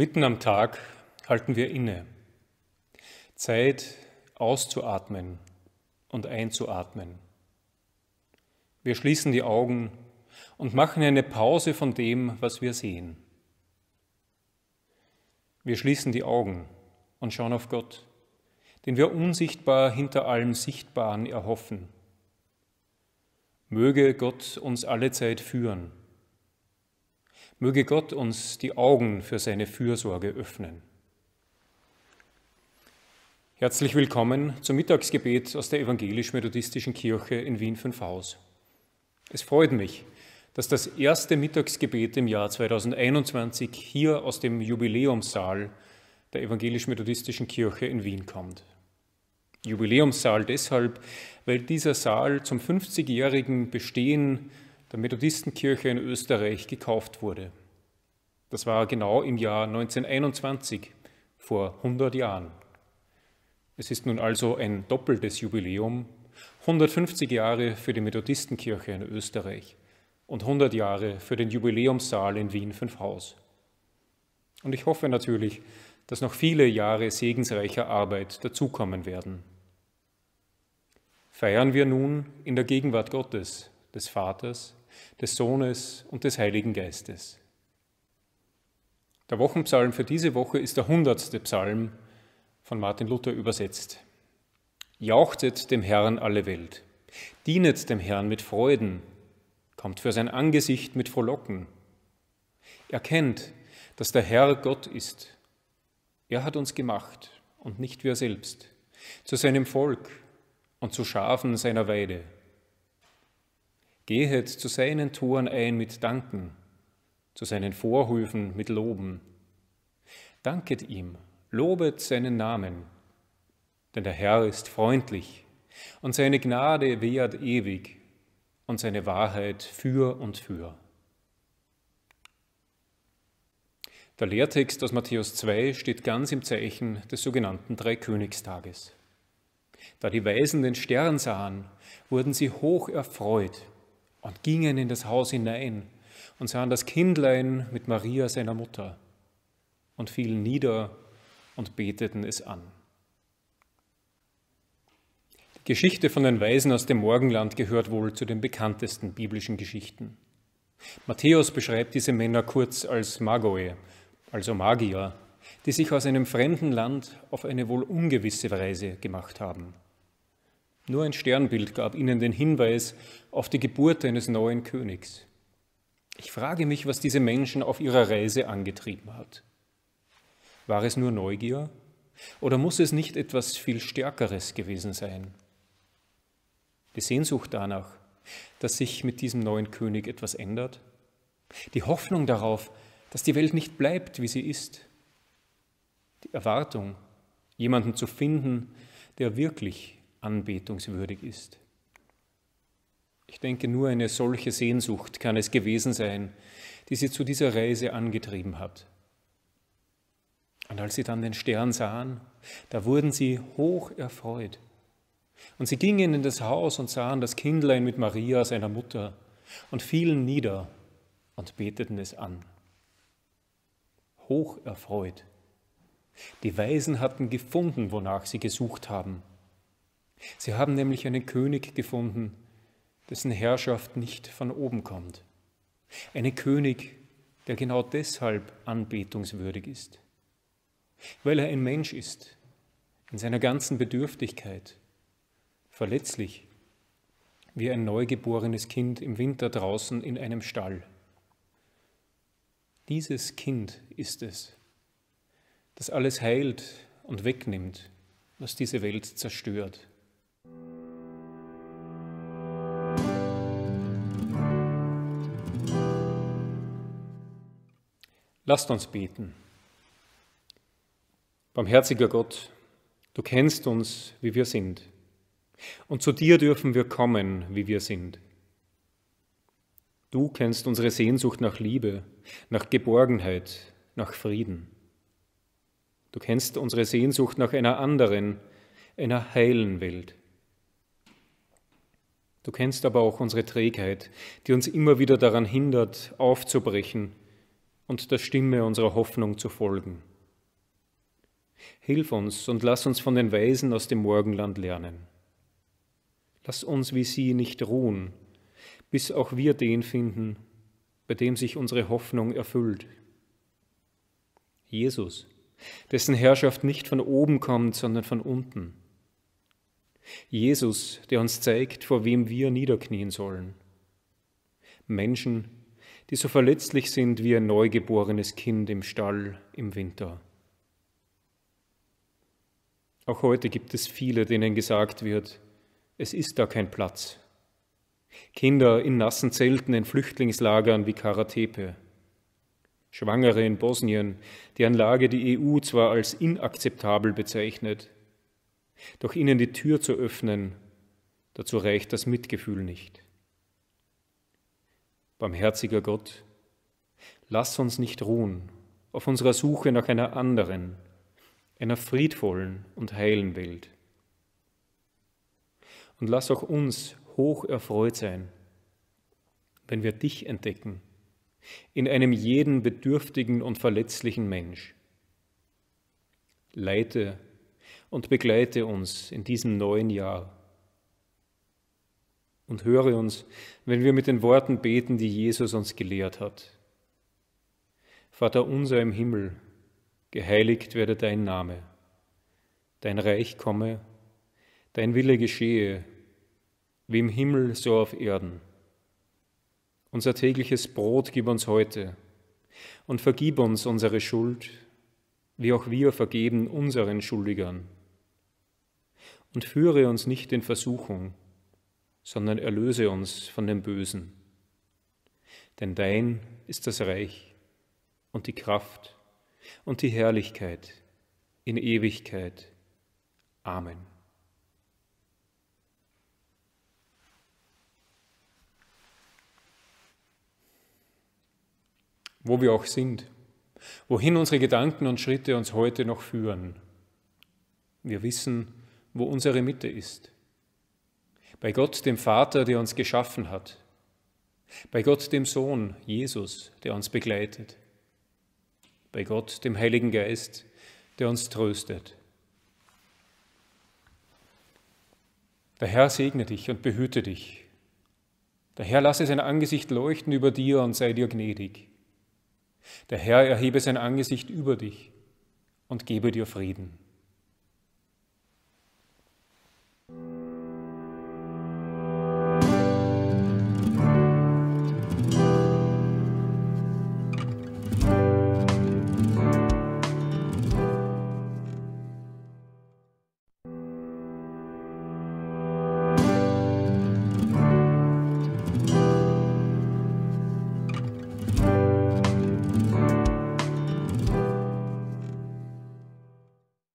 Mitten am Tag halten wir inne. Zeit auszuatmen und einzuatmen. Wir schließen die Augen und machen eine Pause von dem, was wir sehen. Wir schließen die Augen und schauen auf Gott, den wir unsichtbar hinter allem Sichtbaren erhoffen. Möge Gott uns alle Zeit führen Möge Gott uns die Augen für seine Fürsorge öffnen. Herzlich willkommen zum Mittagsgebet aus der evangelisch-methodistischen Kirche in Wien 5 Haus. Es freut mich, dass das erste Mittagsgebet im Jahr 2021 hier aus dem Jubiläumssaal der evangelisch-methodistischen Kirche in Wien kommt. Jubiläumssaal deshalb, weil dieser Saal zum 50-jährigen Bestehen der Methodistenkirche in Österreich gekauft wurde. Das war genau im Jahr 1921, vor 100 Jahren. Es ist nun also ein doppeltes Jubiläum, 150 Jahre für die Methodistenkirche in Österreich und 100 Jahre für den Jubiläumssaal in Wien Fünfhaus. Und ich hoffe natürlich, dass noch viele Jahre segensreicher Arbeit dazukommen werden. Feiern wir nun in der Gegenwart Gottes, des Vaters, des Sohnes und des Heiligen Geistes. Der Wochenpsalm für diese Woche ist der hundertste Psalm von Martin Luther übersetzt. Jauchtet dem Herrn alle Welt, dienet dem Herrn mit Freuden, kommt für sein Angesicht mit Frohlocken. Erkennt, dass der Herr Gott ist. Er hat uns gemacht und nicht wir selbst, zu seinem Volk und zu Schafen seiner Weide. Gehet zu seinen Toren ein mit Danken, zu seinen Vorhöfen mit Loben. Danket ihm, lobet seinen Namen, denn der Herr ist freundlich und seine Gnade währt ewig und seine Wahrheit für und für. Der Lehrtext aus Matthäus 2 steht ganz im Zeichen des sogenannten Dreikönigstages. Da die Weisen den Stern sahen, wurden sie hoch erfreut und gingen in das Haus hinein und sahen das Kindlein mit Maria, seiner Mutter, und fielen nieder und beteten es an. Die Geschichte von den Weisen aus dem Morgenland gehört wohl zu den bekanntesten biblischen Geschichten. Matthäus beschreibt diese Männer kurz als Magoe, also Magier, die sich aus einem fremden Land auf eine wohl ungewisse Reise gemacht haben. Nur ein Sternbild gab ihnen den Hinweis auf die Geburt eines neuen Königs. Ich frage mich, was diese Menschen auf ihrer Reise angetrieben hat. War es nur Neugier oder muss es nicht etwas viel Stärkeres gewesen sein? Die Sehnsucht danach, dass sich mit diesem neuen König etwas ändert? Die Hoffnung darauf, dass die Welt nicht bleibt, wie sie ist? Die Erwartung, jemanden zu finden, der wirklich anbetungswürdig ist. Ich denke, nur eine solche Sehnsucht kann es gewesen sein, die sie zu dieser Reise angetrieben hat. Und als sie dann den Stern sahen, da wurden sie hoch erfreut. Und sie gingen in das Haus und sahen das Kindlein mit Maria, seiner Mutter, und fielen nieder und beteten es an. Hoch erfreut. Die Weisen hatten gefunden, wonach sie gesucht haben. Sie haben nämlich einen König gefunden, dessen Herrschaft nicht von oben kommt. Einen König, der genau deshalb anbetungswürdig ist, weil er ein Mensch ist, in seiner ganzen Bedürftigkeit, verletzlich, wie ein neugeborenes Kind im Winter draußen in einem Stall. Dieses Kind ist es, das alles heilt und wegnimmt, was diese Welt zerstört. Lasst uns beten. Barmherziger Gott, du kennst uns, wie wir sind. Und zu dir dürfen wir kommen, wie wir sind. Du kennst unsere Sehnsucht nach Liebe, nach Geborgenheit, nach Frieden. Du kennst unsere Sehnsucht nach einer anderen, einer heilen Welt. Du kennst aber auch unsere Trägheit, die uns immer wieder daran hindert, aufzubrechen und der Stimme unserer Hoffnung zu folgen. Hilf uns und lass uns von den Weisen aus dem Morgenland lernen. Lass uns wie sie nicht ruhen, bis auch wir den finden, bei dem sich unsere Hoffnung erfüllt. Jesus, dessen Herrschaft nicht von oben kommt, sondern von unten. Jesus, der uns zeigt, vor wem wir niederknien sollen. Menschen, die die so verletzlich sind wie ein neugeborenes Kind im Stall im Winter. Auch heute gibt es viele, denen gesagt wird, es ist da kein Platz. Kinder in nassen Zelten in Flüchtlingslagern wie Karatepe. Schwangere in Bosnien, deren Lage die EU zwar als inakzeptabel bezeichnet, doch ihnen die Tür zu öffnen, dazu reicht das Mitgefühl nicht. Barmherziger Gott, lass uns nicht ruhen auf unserer Suche nach einer anderen, einer friedvollen und heilen Welt. Und lass auch uns hoch erfreut sein, wenn wir dich entdecken, in einem jeden bedürftigen und verletzlichen Mensch. Leite und begleite uns in diesem neuen Jahr und höre uns, wenn wir mit den Worten beten, die Jesus uns gelehrt hat. Vater unser im Himmel, geheiligt werde dein Name, dein Reich komme, dein Wille geschehe, wie im Himmel so auf Erden. Unser tägliches Brot gib uns heute und vergib uns unsere Schuld, wie auch wir vergeben unseren Schuldigern. Und führe uns nicht in Versuchung, sondern erlöse uns von dem Bösen. Denn dein ist das Reich und die Kraft und die Herrlichkeit in Ewigkeit. Amen. Wo wir auch sind, wohin unsere Gedanken und Schritte uns heute noch führen. Wir wissen, wo unsere Mitte ist bei Gott, dem Vater, der uns geschaffen hat. Bei Gott, dem Sohn, Jesus, der uns begleitet. Bei Gott, dem Heiligen Geist, der uns tröstet. Der Herr segne dich und behüte dich. Der Herr lasse sein Angesicht leuchten über dir und sei dir gnädig. Der Herr erhebe sein Angesicht über dich und gebe dir Frieden.